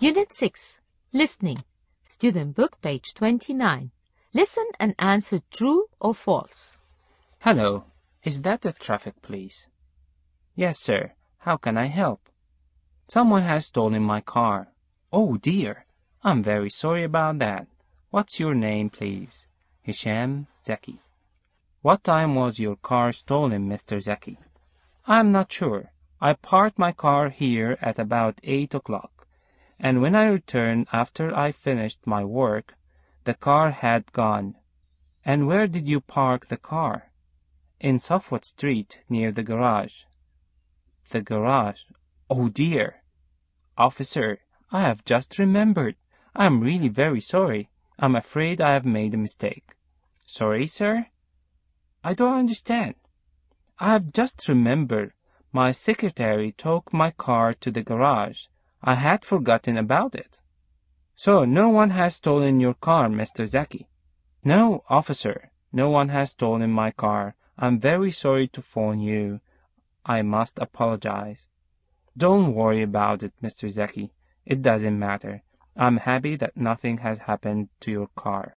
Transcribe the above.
Unit 6. Listening. Student Book, page 29. Listen and answer true or false. Hello. Is that the traffic police? Yes, sir. How can I help? Someone has stolen my car. Oh, dear. I'm very sorry about that. What's your name, please? Hisham Zeki. What time was your car stolen, Mr. Zeki? I'm not sure. I parked my car here at about 8 o'clock and when I returned after I finished my work, the car had gone. And where did you park the car? In Suffolk Street, near the garage. The garage? Oh dear! Officer, I have just remembered. I am really very sorry. I'm afraid I have made a mistake. Sorry, sir? I don't understand. I have just remembered. My secretary took my car to the garage, I had forgotten about it. So no one has stolen your car, Mr. Zaki. No, officer, no one has stolen my car. I'm very sorry to phone you. I must apologize. Don't worry about it, Mr. Zaki. It doesn't matter. I'm happy that nothing has happened to your car.